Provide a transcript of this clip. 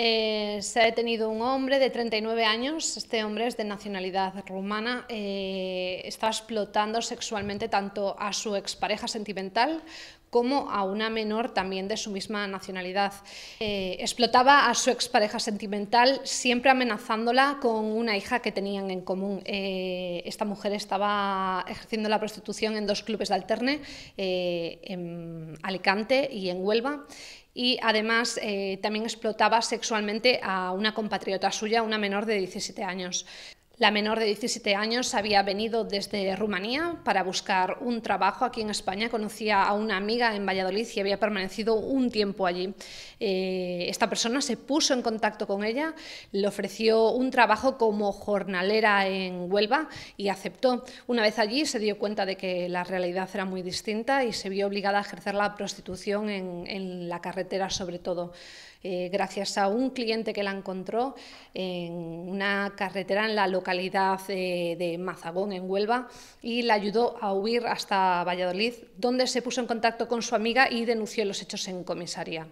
Eh, se ha detenido un hombre de 39 años, este hombre es de nacionalidad rumana, eh, está explotando sexualmente tanto a su expareja sentimental como a una menor también de su misma nacionalidad. Eh, explotaba a su expareja sentimental siempre amenazándola con una hija que tenían en común. Eh, esta mujer estaba ejerciendo la prostitución en dos clubes de alterne, eh, en Alicante y en Huelva y además también explotaba sexualmente a una compatriota suya, una menor de 17 años. La menor de 17 años había venido desde Rumanía para buscar un trabajo aquí en España. Conocía a una amiga en Valladolid y había permanecido un tiempo allí. Eh, esta persona se puso en contacto con ella, le ofreció un trabajo como jornalera en Huelva y aceptó. Una vez allí se dio cuenta de que la realidad era muy distinta y se vio obligada a ejercer la prostitución en la carretera sobre todo. Eh, gracias a un cliente que la encontró en una carretera en la localidad eh, de Mazagón, en Huelva, y la ayudó a huir hasta Valladolid, donde se puso en contacto con su amiga y denunció los hechos en comisaría.